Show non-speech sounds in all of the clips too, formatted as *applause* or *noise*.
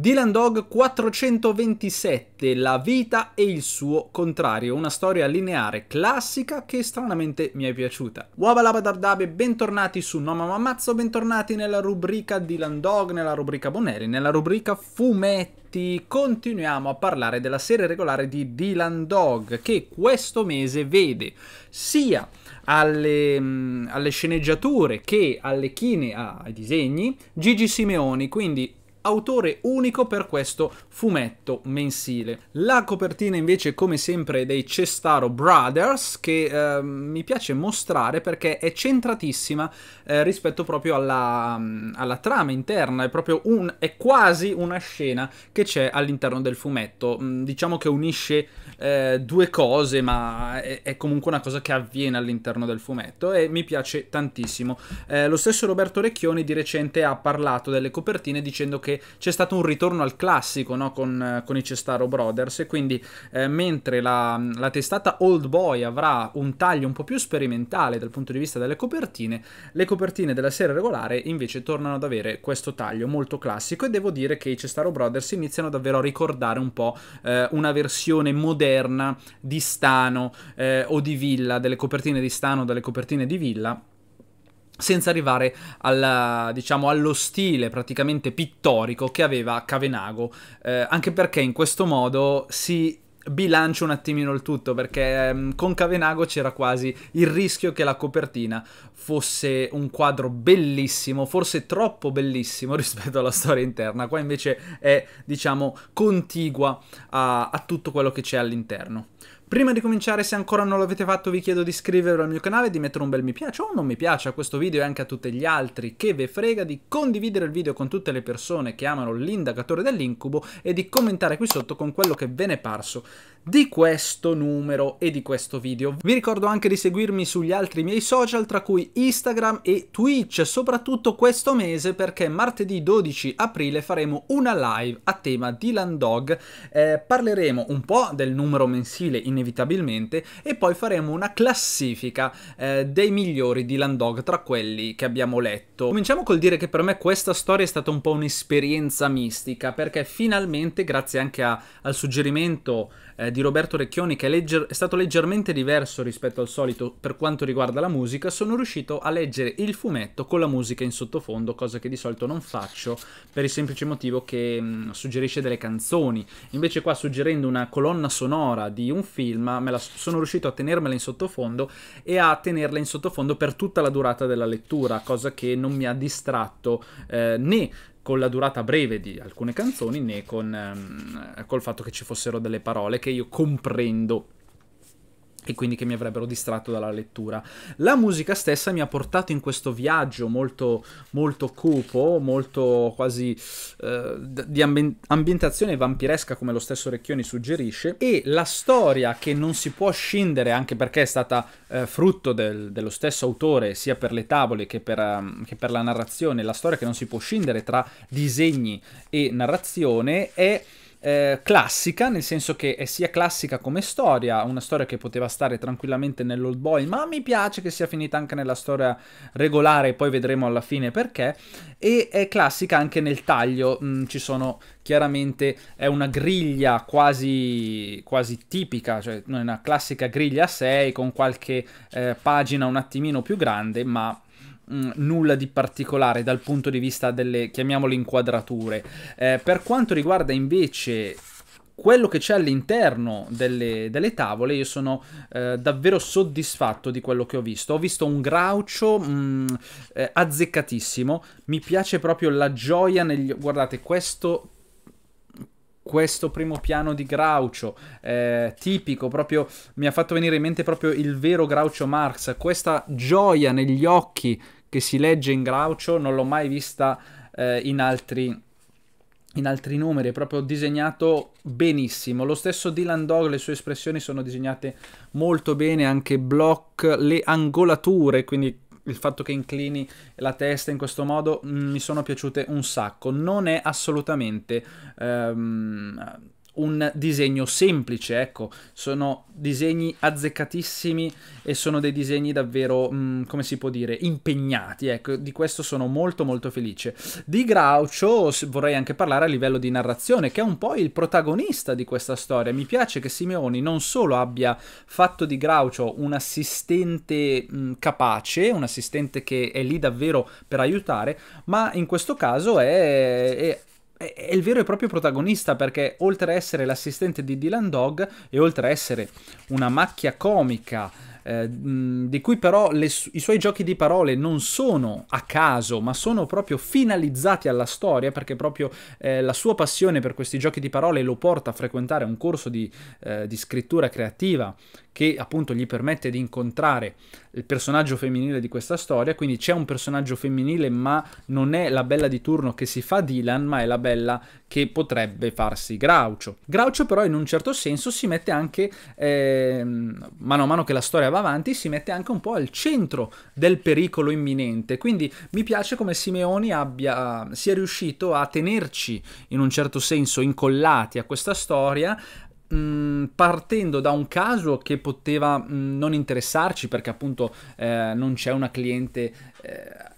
Dylan Dog 427, La vita e il suo contrario, una storia lineare classica che stranamente mi è piaciuta. Wabalabadabdabe, bentornati su Noma Mamazzo, bentornati nella rubrica Dylan Dog, nella rubrica Bonelli, nella rubrica Fumetti. Continuiamo a parlare della serie regolare di Dylan Dog che questo mese vede sia alle, mh, mm, alle sceneggiature che alle chine, ah, ai disegni, Gigi Simeoni, quindi autore unico per questo fumetto mensile. La copertina invece come sempre dei Cestaro Brothers che eh, mi piace mostrare perché è centratissima eh, rispetto proprio alla, mm, alla, trama interna, è, proprio un, è quasi una scena che c'è all'interno del fumetto, mm, diciamo che unisce eh, due cose ma è, è, comunque una cosa che avviene all'interno del fumetto e mi piace tantissimo. Eh, lo stesso Roberto Recchioni di recente ha parlato delle copertine dicendo che c'è stato un ritorno al classico no? con, eh, con, i Cestaro Brothers e quindi eh, mentre la, la, testata Old Boy avrà un taglio un po' più sperimentale dal punto di vista delle copertine, le copertine della serie regolare invece tornano ad avere questo taglio molto classico e devo dire che i Cestaro Brothers iniziano davvero a ricordare un po' eh, una versione moderna di Stano eh, o di Villa, delle copertine di Stano, o delle copertine di Villa senza arrivare alla, diciamo, allo stile praticamente pittorico che aveva Cavenago, eh, anche perché in questo modo si bilancia un attimino il tutto perché um, con Cavenago c'era quasi il rischio che la copertina fosse un quadro bellissimo, forse troppo bellissimo *laughs* rispetto alla storia interna, qua invece è diciamo contigua a, a tutto quello che c'è all'interno. Prima di cominciare, se ancora non l'avete fatto, vi chiedo di iscrivervi al mio canale, di mettere un bel mi piace o un non mi piace a questo video e anche a tutti gli altri che ve frega, di condividere il video con tutte le persone che amano l'indagatore dell'incubo e di commentare qui sotto con quello che ve ne è parso di questo numero e di questo video. Vi ricordo anche di seguirmi sugli altri miei social tra cui Instagram e Twitch, soprattutto questo mese perché martedì 12 aprile faremo una live a tema di Landog, eh, parleremo un po' del numero mensile inevitabilmente e poi faremo una classifica eh, dei migliori di Dog tra quelli che abbiamo letto. Cominciamo col dire che per me questa storia è stata un po' un'esperienza mistica perché finalmente grazie anche a, al suggerimento eh, di di Roberto Recchioni, che è, legger- è stato leggermente diverso rispetto al solito per quanto riguarda la musica, sono riuscito a leggere il fumetto con la musica in sottofondo, cosa che di solito non faccio per il semplice motivo che mh, mm, suggerisce delle canzoni. Invece qua suggerendo una colonna sonora di un film, me la, sono riuscito a tenermela in sottofondo e a tenerla in sottofondo per tutta la durata della lettura, cosa che non mi ha distratto eh, né con la durata breve di alcune canzoni né con, ehm, col fatto che ci fossero delle parole che io comprendo e quindi che mi avrebbero distratto dalla lettura. La musica stessa mi ha portato in questo viaggio molto, molto cupo, molto quasi eh, di amb- ambientazione vampiresca come lo stesso Recchioni suggerisce e la storia che non si può scindere anche perché è stata eh, frutto del, dello stesso autore sia per le tavole che per, um, che per la narrazione, la storia che non si può scindere tra disegni e narrazione è eh, classica, nel senso che è sia classica come storia, una storia che poteva stare tranquillamente nell'Old Boy, ma mi piace che sia finita anche nella storia regolare, poi vedremo alla fine perché, e è classica anche nel taglio, mm, ci sono chiaramente è una griglia quasi, quasi tipica, cioè una classica griglia 6 con qualche eh, pagina un attimino più grande, ma Mm, nulla di particolare dal punto di vista delle, chiamiamole, inquadrature. Eh, per quanto riguarda invece quello che c'è all'interno delle, delle, tavole, io sono eh, davvero soddisfatto di quello che ho visto. Ho visto un Groucho mm, eh, azzeccatissimo, mi piace proprio la gioia negli... Guardate, questo questo primo piano di Groucho, eh, tipico, proprio mi ha fatto venire in mente proprio il vero Groucho Marx, questa gioia negli occhi che si legge in Graucio, non l'ho mai vista eh, in altri in altri numeri, è proprio disegnato benissimo. Lo stesso Dylan Dog, le sue espressioni sono disegnate molto bene, anche block, le angolature, quindi il fatto che inclini la testa in questo modo mh, mm, mi sono piaciute un sacco. Non è assolutamente... Ehm, un disegno semplice, ecco, sono disegni azzeccatissimi e sono dei disegni davvero, mh, mm, come si può dire, impegnati, ecco, di questo sono molto molto felice. Di Groucho vorrei anche parlare a livello di narrazione, che è un po' il protagonista di questa storia, mi piace che Simeoni non solo abbia fatto di Groucho un assistente mh, mm, capace, un assistente che è lì davvero per aiutare, ma in questo caso è, è è il vero e proprio protagonista perché oltre a essere l'assistente di Dylan Dog e oltre a essere una macchia comica eh, di cui però le, i suoi giochi di parole non sono a caso ma sono proprio finalizzati alla storia perché proprio eh, la sua passione per questi giochi di parole lo porta a frequentare un corso di, eh, di scrittura creativa che appunto gli permette di incontrare il personaggio femminile di questa storia, quindi c'è un personaggio femminile ma non è la bella di turno che si fa Dylan, ma è la bella che potrebbe farsi Groucho. Groucho però in un certo senso si mette anche, eh, mano a mano che la storia va avanti, si mette anche un po' al centro del pericolo imminente, quindi mi piace come Simeoni abbia, sia riuscito a tenerci in un certo senso incollati a questa storia, Mm, partendo da un caso che poteva mh, mm, non interessarci perché appunto eh, non c'è una cliente... Eh,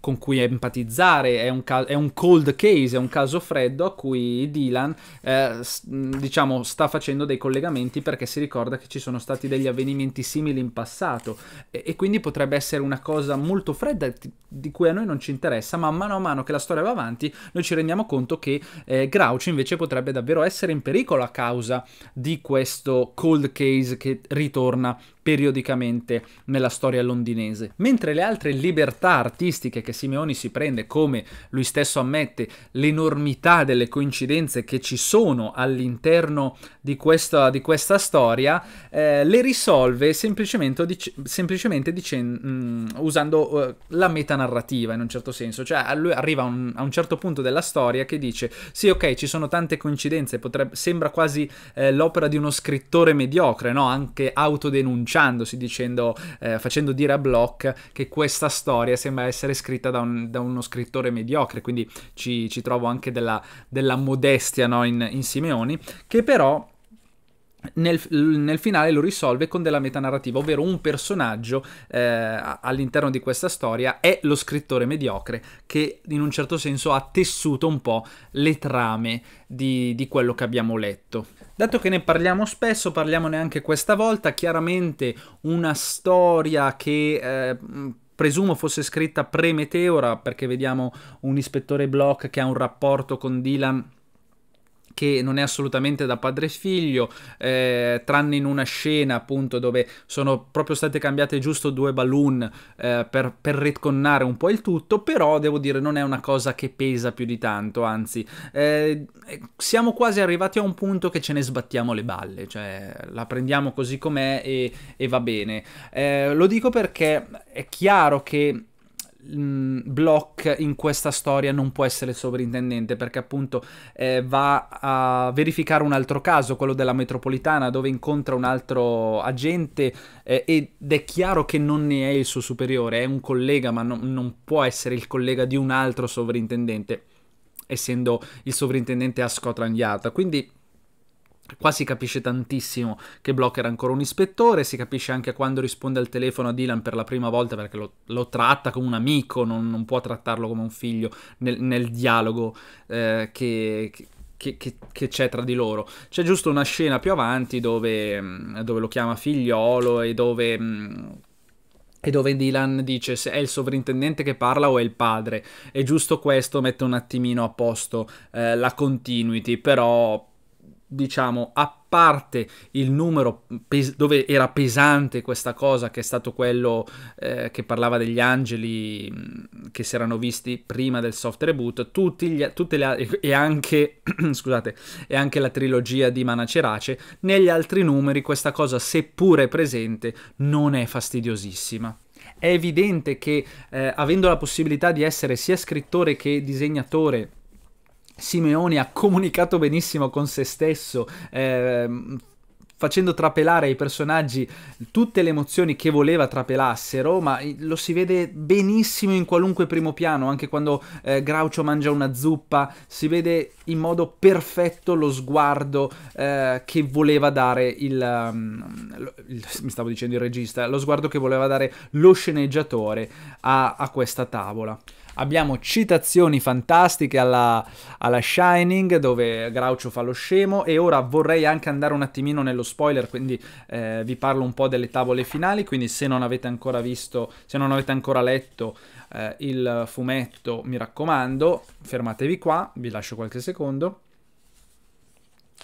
con cui empatizzare, è un, ca- è un, cold case, è un caso freddo a cui Dylan eh, s- diciamo sta facendo dei collegamenti perché si ricorda che ci sono stati degli avvenimenti simili in passato e, e quindi potrebbe essere una cosa molto fredda t- di cui a noi non ci interessa, ma mano a mano che la storia va avanti noi ci rendiamo conto che eh, Grouch invece potrebbe davvero essere in pericolo a causa di questo cold case che ritorna periodicamente nella storia londinese. Mentre le altre libertà artistiche statistiche che Simeoni si prende, come lui stesso ammette, l'enormità delle coincidenze che ci sono all'interno di questa, di questa storia, eh, le risolve semplicemente, dic semplicemente dicendo, mm, usando uh, la metanarrativa in un certo senso. Cioè lui arriva a un, a un, certo punto della storia che dice sì ok ci sono tante coincidenze, potrebbe, sembra quasi eh, l'opera di uno scrittore mediocre, no? anche autodenunciandosi, dicendo, eh, facendo dire a Bloch che questa storia sembra essere scritta scritta da, un, da uno scrittore mediocre, quindi ci, ci trovo anche della, della modestia no? in, in Simeoni, che però nel, nel, finale lo risolve con della metanarrativa, ovvero un personaggio eh, all'interno di questa storia è lo scrittore mediocre che in un certo senso ha tessuto un po' le trame di, di quello che abbiamo letto. Dato che ne parliamo spesso, parliamone anche questa volta, chiaramente una storia che eh, presumo fosse scritta pre-Meteora, perché vediamo un ispettore Block che ha un rapporto con Dylan che non è assolutamente da padre e figlio, eh, tranne in una scena appunto dove sono proprio state cambiate giusto due balloon eh, per, per retconnare un po' il tutto, però devo dire non è una cosa che pesa più di tanto, anzi eh, eh, siamo quasi arrivati a un punto che ce ne sbattiamo le balle, cioè la prendiamo così com'è e, e va bene. Eh, lo dico perché è chiaro che Mm, Block in questa storia non può essere sovrintendente perché appunto eh, va a verificare un altro caso, quello della metropolitana, dove incontra un altro agente eh, ed è chiaro che non ne è il suo superiore, è un collega ma no, non può essere il collega di un altro sovrintendente, essendo il sovrintendente a Scotland Yard. Quindi Qua si capisce tantissimo che Block era ancora un ispettore, si capisce anche quando risponde al telefono a Dylan per la prima volta perché lo, lo tratta come un amico, non, non, può trattarlo come un figlio nel, nel dialogo eh, che, che che, che, c'è tra di loro. C'è giusto una scena più avanti dove, mm, dove lo chiama figliolo e dove, mm, e dove. Dylan dice se è il sovrintendente che parla o è il padre. E giusto questo mette un attimino a posto eh, la continuity, però diciamo, a parte il numero pes- dove era pesante questa cosa, che è stato quello eh, che parlava degli angeli mh, mm, che si erano visti prima del soft reboot, gli, tutte le, e, anche, *clears throat* scusate, e anche la trilogia di Manacerace, negli altri numeri questa cosa, seppure presente, non è fastidiosissima. È evidente che eh, avendo la possibilità di essere sia scrittore che disegnatore, Simeone ha comunicato benissimo con se stesso. Eh, facendo trapelare ai personaggi tutte le emozioni che voleva trapelassero, ma lo si vede benissimo in qualunque primo piano, anche quando eh, Groucho mangia una zuppa, si vede in modo perfetto lo sguardo eh, che voleva dare il, um, il, mi stavo dicendo il regista, lo sguardo che voleva dare lo sceneggiatore a, a questa tavola abbiamo citazioni fantastiche alla, alla Shining dove Groucho fa lo scemo e ora vorrei anche andare un attimino nello spoiler, quindi eh, vi parlo un po' delle tavole finali, quindi se non avete ancora visto, se non avete ancora letto eh, il fumetto, mi raccomando, fermatevi qua, vi lascio qualche secondo.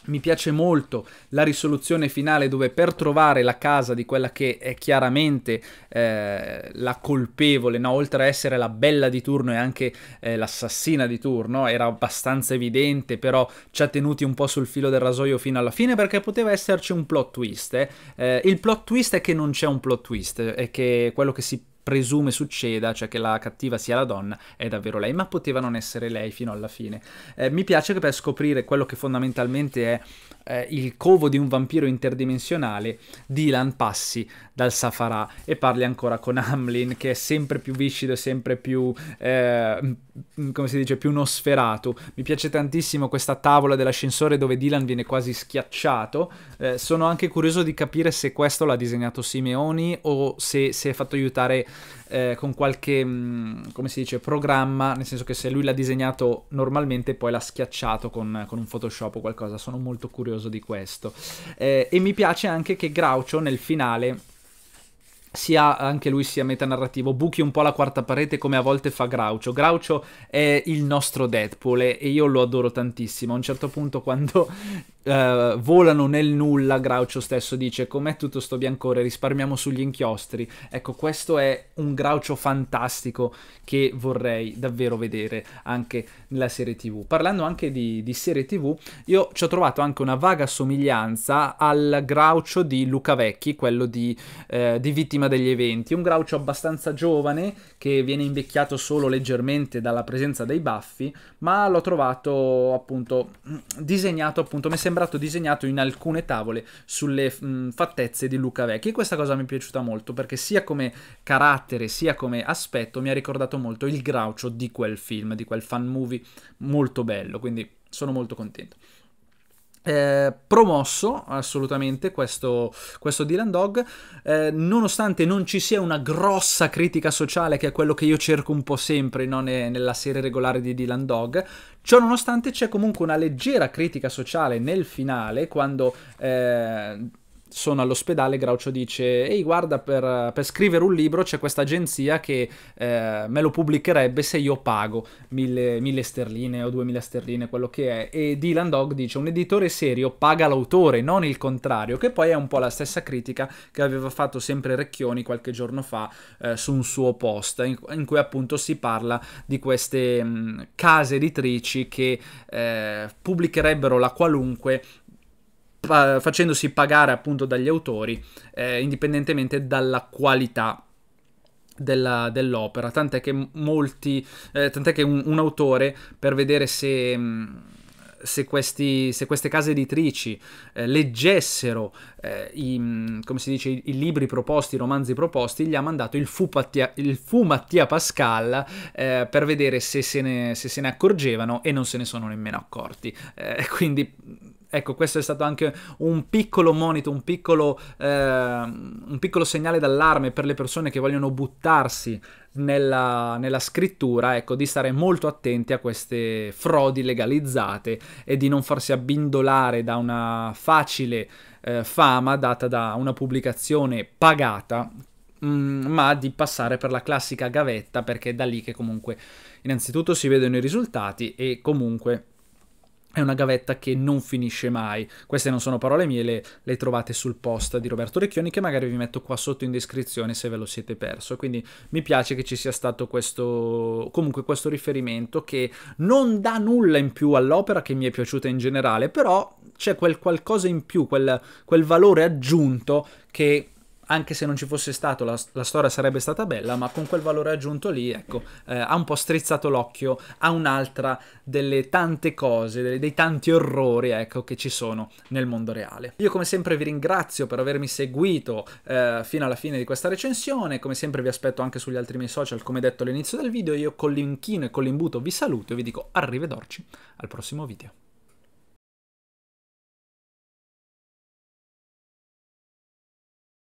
Mi piace molto la risoluzione finale dove per trovare la casa di quella che è chiaramente eh, la colpevole, no? oltre a essere la bella di turno e anche eh, l'assassina di turno, era abbastanza evidente, però ci ha tenuti un po' sul filo del rasoio fino alla fine perché poteva esserci un plot twist. Eh? eh il plot twist è che non c'è un plot twist, è che quello che si presume succeda, cioè che la cattiva sia la donna, è davvero lei, ma poteva non essere lei fino alla fine. Eh, mi piace che per scoprire quello che fondamentalmente è eh, il covo di un vampiro interdimensionale, Dylan passi dal Safarà e parli ancora con Hamlin, che è sempre più viscido, sempre più, eh, mm, come si dice, più nosferato. Mi piace tantissimo questa tavola dell'ascensore dove Dylan viene quasi schiacciato. Eh, sono anche curioso di capire se questo l'ha disegnato Simeoni o se si è fatto aiutare eh, con qualche, mh, mm, come si dice, programma, nel senso che se lui l'ha disegnato normalmente poi l'ha schiacciato con, con un Photoshop o qualcosa, sono molto curioso di questo. Eh, e mi piace anche che Groucho nel finale sia anche lui sia metanarrativo, buchi un po' la quarta parete come a volte fa Groucho. Groucho è il nostro Deadpool e io lo adoro tantissimo. A un certo punto quando uh, volano nel nulla, Groucho stesso dice com'è tutto sto biancore, risparmiamo sugli inchiostri. Ecco, questo è un Groucho fantastico che vorrei davvero vedere anche nella serie TV. Parlando anche di, di serie TV, io ci ho trovato anche una vaga somiglianza al Groucho di Luca Vecchi, quello di, eh, di Vittima prima degli eventi. Un Groucho abbastanza giovane che viene invecchiato solo leggermente dalla presenza dei baffi, ma l'ho trovato appunto mm, disegnato, appunto mi è sembrato disegnato in alcune tavole sulle mh, mm, fattezze di Luca Vecchi. E questa cosa mi è piaciuta molto perché sia come carattere sia come aspetto mi ha ricordato molto il Groucho di quel film, di quel fan movie molto bello, quindi sono molto contento. Eh, promosso assolutamente questo, questo Dylan Dog, eh, nonostante non ci sia una grossa critica sociale, che è quello che io cerco un po' sempre no? ne, nella serie regolare di Dylan Dog. Ciò nonostante c'è comunque una leggera critica sociale nel finale, quando eh, sono all'ospedale, Graucio dice, ehi guarda, per, per scrivere un libro c'è questa agenzia che eh, me lo pubblicherebbe se io pago mille, mille, sterline o duemila sterline, quello che è. E Dylan Dog dice, un editore serio paga l'autore, non il contrario, che poi è un po' la stessa critica che aveva fatto sempre Recchioni qualche giorno fa eh, su un suo post, in, in, cui appunto si parla di queste mh, mm, case editrici che eh, pubblicherebbero la qualunque pa- facendosi pagare appunto dagli autori, eh, indipendentemente dalla qualità della, dell'opera. Tant'è che molti, eh, tant'è che un, un, autore per vedere se. Mm, se, questi, se queste case editrici eh, leggessero eh, i, mm, come si dice, i, i, libri proposti, i romanzi proposti, gli ha mandato il Fu, Pattia, il fu Mattia Pascal eh, per vedere se se, ne, se se, ne, accorgevano e non se ne sono nemmeno accorti. Eh, quindi ecco, questo è stato anche un piccolo monito, un piccolo, eh, un piccolo segnale d'allarme per le persone che vogliono buttarsi nella, nella, scrittura, ecco, di stare molto attenti a queste frodi legalizzate e di non farsi abbindolare da una facile eh, fama data da una pubblicazione pagata mm, ma di passare per la classica gavetta perché è da lì che comunque innanzitutto si vedono i risultati e comunque è una gavetta che non finisce mai. Queste non sono parole mie, le, le, trovate sul post di Roberto Recchioni che magari vi metto qua sotto in descrizione se ve lo siete perso. Quindi mi piace che ci sia stato questo comunque questo riferimento che non dà nulla in più all'opera che mi è piaciuta in generale, però c'è quel qualcosa in più, quel, quel valore aggiunto che anche se non ci fosse stato la, la, storia sarebbe stata bella, ma con quel valore aggiunto lì, ecco, eh, ha un po' strizzato l'occhio a un'altra delle tante cose, dei, dei tanti orrori, ecco, che ci sono nel mondo reale. Io come sempre vi ringrazio per avermi seguito eh, fino alla fine di questa recensione, come sempre vi aspetto anche sugli altri miei social, come detto all'inizio del video, io con l'inchino e con l'imbuto vi saluto e vi dico arrivederci al prossimo video.